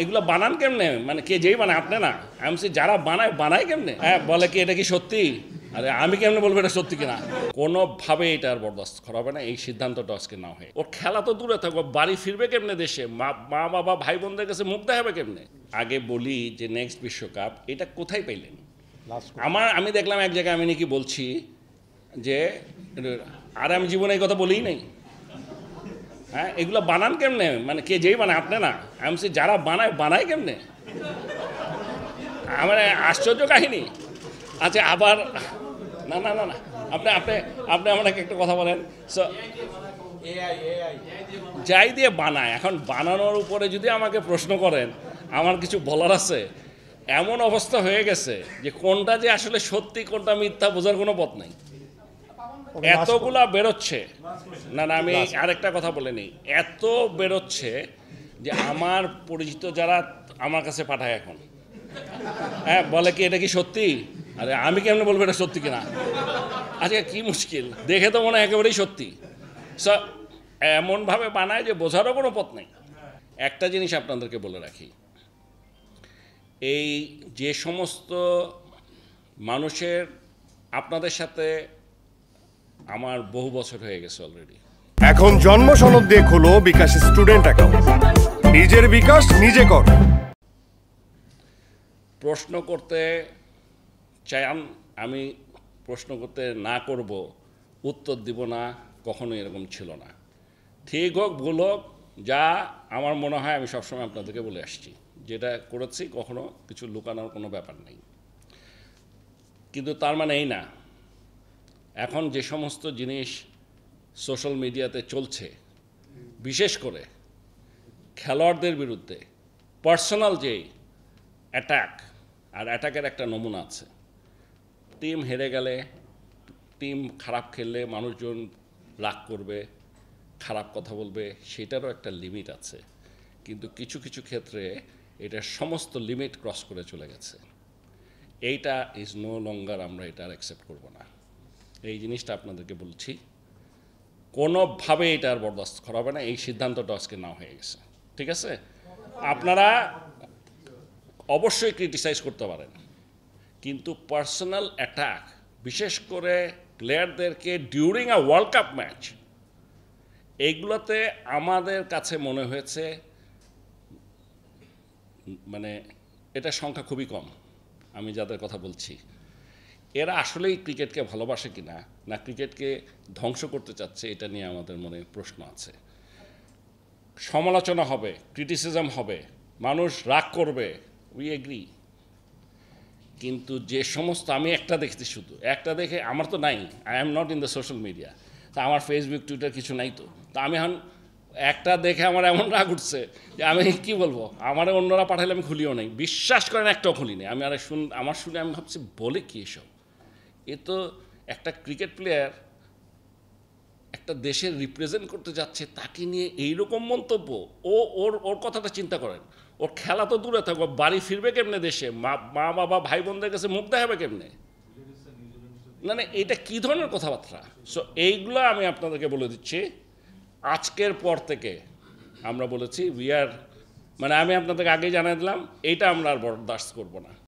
এগুলো বানান কেমনে মানে কে যেই বানায় আপনি না আমি যারা বানায় বানায় কেমনে হ্যাঁ বলে কি এটা কি সত্যি আরে আমি কেমনে বলবো এটা সত্যি কিনা কোনোভাবে এটা আর বরদাস্ত করা হবে না এই সিদ্ধান্তটা আজকে না হয় ওর খেলা তো দূরে থাকবে বাড়ি ফিরবে কেমনে দেশে মা মা বাবা ভাই বোনদের কাছে মুখ দেখাবে কেমনে আগে বলি যে নেক্সট বিশ্বকাপ এটা কোথায় পাইলেন আমার আমি দেখলাম এক জায়গায় আমি নাকি বলছি যে আর আমি জীবনে এই কথা বলেই নাই হ্যাঁ এগুলো বানান কেমনে মানে কে যেই বানায় আপনি না আমি বলছি যারা বানায় বানায় কেমনে আমার আশ্চর্য কাহিনী আচ্ছা আবার না না না না আপনি আপনি আপনি আমাকে একটা কথা বলেন সো যাই দিয়ে বানায় এখন বানানোর উপরে যদি আমাকে প্রশ্ন করেন আমার কিছু বলার আছে এমন অবস্থা হয়ে গেছে যে কোনটা যে আসলে সত্যি কোনটা মিথ্যা বোঝার কোনো পথ নাই এতগুলা বেরোচ্ছে না না আমি আরেকটা কথা বলে নিই এত বেরোচ্ছে যে আমার পরিচিত যারা আমার কাছে পাঠায় এখন হ্যাঁ বলে কি এটা কি সত্যি আরে আমি কেমন বলবো এটা সত্যি কিনা আচ্ছা কি মুশকিল দেখে তো মনে হয় একেবারেই সত্যি স এমনভাবে বানায় যে বোঝারও কোনো পথ নেই একটা জিনিস আপনাদেরকে বলে রাখি এই যে সমস্ত মানুষের আপনাদের সাথে আমার বহু বছর হয়ে গেছে অলরেডি এখন জন্ম সনদ দিয়ে খোলো বিকাশ স্টুডেন্ট অ্যাকাউন্ট নিজের বিকাশ নিজে কর প্রশ্ন করতে চান আমি প্রশ্ন করতে না করব উত্তর দিব না কখনো এরকম ছিল না ঠিক হোক ভুল হোক যা আমার মনে হয় আমি সবসময় আপনাদেরকে বলে আসছি যেটা করেছি কখনো কিছু লুকানোর কোনো ব্যাপার নেই কিন্তু তার মানে এই না এখন যে সমস্ত জিনিস সোশ্যাল মিডিয়াতে চলছে বিশেষ করে খেলোয়াড়দের বিরুদ্ধে পার্সোনাল যেই অ্যাটাক আর অ্যাটাকের একটা নমুনা আছে টিম হেরে গেলে টিম খারাপ খেললে মানুষজন রাগ করবে খারাপ কথা বলবে সেটারও একটা লিমিট আছে কিন্তু কিছু কিছু ক্ষেত্রে এটা সমস্ত লিমিট ক্রস করে চলে গেছে এইটা ইজ নো লঙ্গার আমরা এটা আর অ্যাকসেপ্ট করবো না এই জিনিসটা আপনাদেরকে বলছি কোনোভাবে এটা আর বরদাস্ত করা হবে না এই সিদ্ধান্তটা আজকে না হয়ে গেছে ঠিক আছে আপনারা অবশ্যই ক্রিটিসাইজ করতে পারেন কিন্তু পার্সোনাল অ্যাটাক বিশেষ করে প্লেয়ারদেরকে during a world cup match এইগুলোতে আমাদের কাছে মনে হয়েছে মানে এটা সংখ্যা খুবই কম আমি যাদের কথা বলছি এরা আসলেই ক্রিকেটকে ভালোবাসে কি না না ক্রিকেটকে ধ্বংস করতে চাচ্ছে এটা নিয়ে আমাদের মনে প্রশ্ন আছে সমালোচনা হবে ক্রিটিসিজম হবে মানুষ রাগ করবে উই এগ্রি কিন্তু যে সমস্ত আমি একটা দেখছি শুধু একটা দেখে আমার তো নাই I am not in the social media তা আমার ফেসবুক টুইটার কিছু নাই তো তা আমি এখন একটা দেখে আমার এমন রাগ উঠছে যে আমি কি বলবো আমার অন্যরা পাঠালে আমি খুলিও নাই বিশ্বাস করেন একটাও খুলি নেই আমি আর শুন আমার শুনে আমি ভাবছি বলে কি এসব এ তো একটা ক্রিকেট প্লেয়ার একটা দেশের রিপ্রেজেন্ট করতে যাচ্ছে তাকে নিয়ে এইরকম মন্তব্য ও ওর ওর কথাটা চিন্তা করেন ওর খেলা তো দূরে থাকবে বাড়ি ফিরবে কেমনে দেশে মা মা বাবা ভাই বোনদের কাছে মুখ দেখাবে কেমনে না না এটা কী ধরনের কথাবার্তা সো এইগুলো আমি আপনাদেরকে বলে দিচ্ছি আজকের পর থেকে আমরা বলেছি উই আর মানে আমি আপনাদেরকে আগেই জানিয়ে দিলাম এইটা আমরা আর বরদাস্ত করবো না